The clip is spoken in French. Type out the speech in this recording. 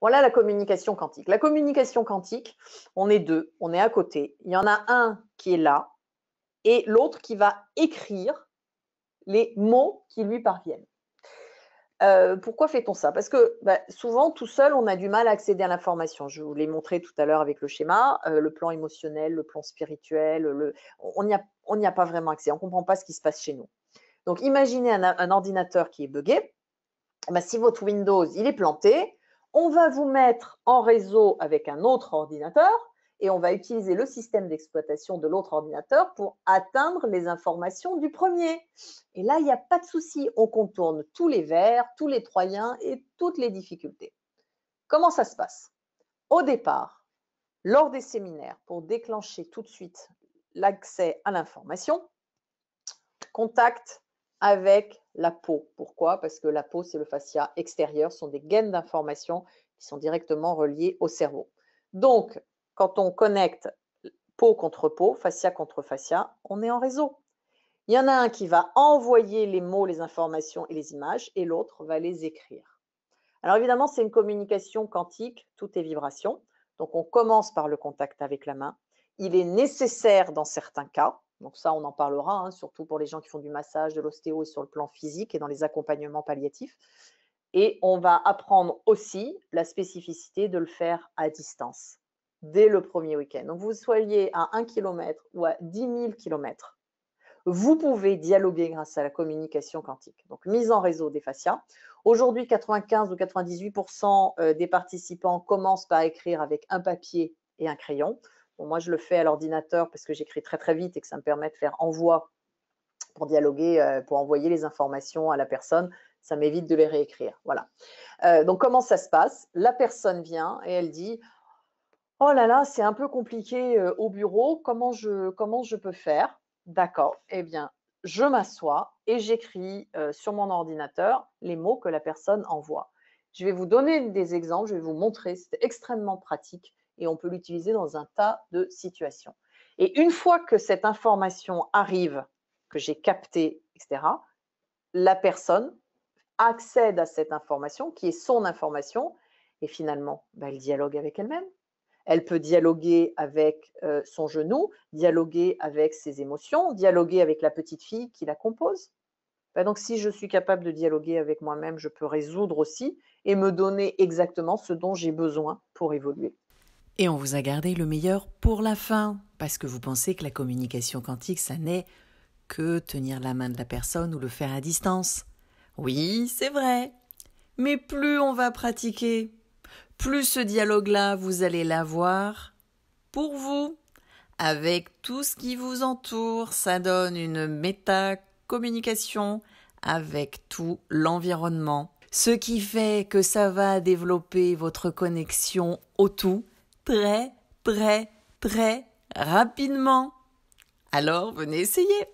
Voilà la communication quantique. La communication quantique, on est deux, on est à côté. Il y en a un qui est là et l'autre qui va écrire les mots qui lui parviennent. Euh, pourquoi fait-on ça Parce que bah, souvent, tout seul, on a du mal à accéder à l'information. Je vous l'ai montré tout à l'heure avec le schéma, euh, le plan émotionnel, le plan spirituel, on n'y a, pas vraiment accès, on ne comprend pas ce qui se passe chez nous. Donc imaginez un, ordinateur qui est bugué. Bah, si votre Windows il est planté, on va vous mettre en réseau avec un autre ordinateur et on va utiliser le système d'exploitation de l'autre ordinateur pour atteindre les informations du premier. Et là, il n'y a pas de souci, on contourne tous les verts, tous les troyens et toutes les difficultés. Comment ça se passe Au départ, lors des séminaires, pour déclencher tout de suite l'accès à l'information, contact avec la peau. Pourquoi Parce que la peau, c'est le fascia extérieur, ce sont des gaines d'informations qui sont directement reliées au cerveau. Donc, quand on connecte peau contre peau, fascia contre fascia, on est en réseau. Il y en a un qui va envoyer les mots, les informations et les images, et l'autre va les écrire. Alors évidemment, c'est une communication quantique, tout est vibration. Donc on commence par le contact avec la main. Il est nécessaire dans certains cas, donc ça, on en parlera, hein, surtout pour les gens qui font du massage, de l'ostéo sur le plan physique et dans les accompagnements palliatifs. Et on va apprendre aussi la spécificité de le faire à distance, dès le premier week-end. Donc vous soyez à 1 km ou à 10 000 km, vous pouvez dialoguer grâce à la communication quantique. Donc mise en réseau des fascias. Aujourd'hui, 95 ou 98 euh, des participants commencent par écrire avec un papier et un crayon moi, je le fais à l'ordinateur parce que j'écris très très vite et que ça me permet de faire envoi pour dialoguer, euh, pour envoyer les informations à la personne. Ça m'évite de les réécrire. Voilà. Euh, donc, comment ça se passe La personne vient et elle dit Oh là là, c'est un peu compliqué euh, au bureau. Comment je, comment je peux faire D'accord. Eh bien, je m'assois et j'écris sur mon ordinateur les mots que la personne envoie. Je vais vous donner des exemples, je vais vous montrer, c'est extrêmement pratique et on peut l'utiliser dans un tas de situations. Et une fois que cette information arrive, que j'ai captée, etc., la personne accède à cette information qui est son information et finalement, bah, elle dialogue avec elle-même. Elle peut dialoguer avec euh, son genou, dialoguer avec ses émotions, dialoguer avec la petite fille qui la compose. Bah, donc si je suis capable de dialoguer avec moi-même, je peux résoudre aussi et me donner exactement ce dont j'ai besoin pour évoluer. Et on vous a gardé le meilleur pour la fin, parce que vous pensez que la communication quantique, ça n'est que tenir la main de la personne ou le faire à distance. Oui, c'est vrai. Mais plus on va pratiquer, plus ce dialogue-là, vous allez l'avoir pour vous, avec tout ce qui vous entoure. Ça donne une méta-communication avec tout l'environnement. Ce qui fait que ça va développer votre connexion au tout très, très, très rapidement. Alors venez essayer.